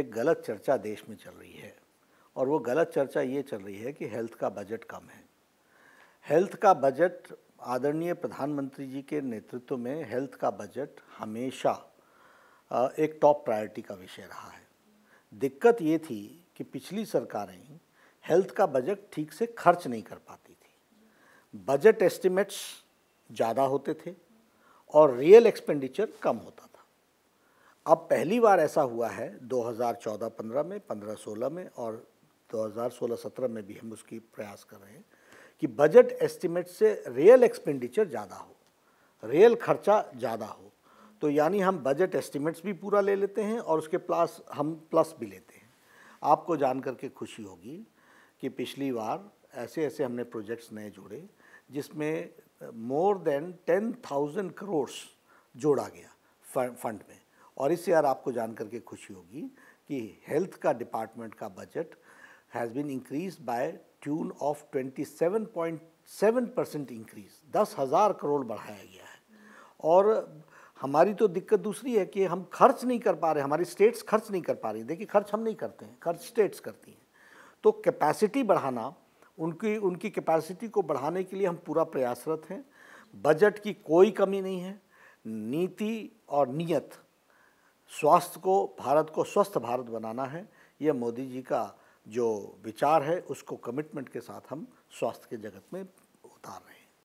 एक गलत चर्चा देश में चल रही है और वो गलत चर्चा ये चल रही है कि हेल्थ का बजट कम है हेल्थ का बजट आदरणीय प्रधानमंत्री जी के नेतृत्व में हेल्थ का बजट हमेशा एक टॉप प्रायोरिटी का विषय रहा है दिक्कत ये थी कि पिछली सरकारें हेल्थ का बजट ठीक से खर्च नहीं कर पाती थी बजट एस्टिमेट्स ज़्यादा होते थे और रियल एक्सपेंडिचर कम होता था अब पहली बार ऐसा हुआ है 2014-15 में 15-16 में और 2016-17 में भी हम उसकी प्रयास कर रहे हैं कि बजट एस्टिमेट से रियल एक्सपेंडिचर ज़्यादा हो रियल खर्चा ज़्यादा हो तो यानी हम बजट एस्टिमेट्स भी पूरा ले लेते हैं और उसके प्लस हम प्लस भी लेते हैं आपको जान करके खुशी होगी कि पिछली बार ऐसे ऐसे हमने प्रोजेक्ट्स नए जोड़े जिसमें more than ten thousand crore जोड़ा गया फंड में और इससे यार आपको जान करके खुशी होगी कि हेल्थ का डिपार्टमेंट का budget has been increase by tune of 27.7 percent increase दस हज़ार करोड़ बढ़ाया गया है और हमारी तो दिक्कत दूसरी है कि हम खर्च नहीं कर पा रहे हमारी स्टेट्स खर्च नहीं कर पा रही देखिए खर्च हम नहीं करते हैं खर्च स्टेट्स करती हैं तो कैपेसिटी बढ़ाना उनकी उनकी कैपेसिटी को बढ़ाने के लिए हम पूरा प्रयासरत हैं बजट की कोई कमी नहीं है नीति और नियत स्वास्थ्य को भारत को स्वस्थ भारत बनाना है यह मोदी जी का जो विचार है उसको कमिटमेंट के साथ हम स्वास्थ्य के जगत में उतार रहे हैं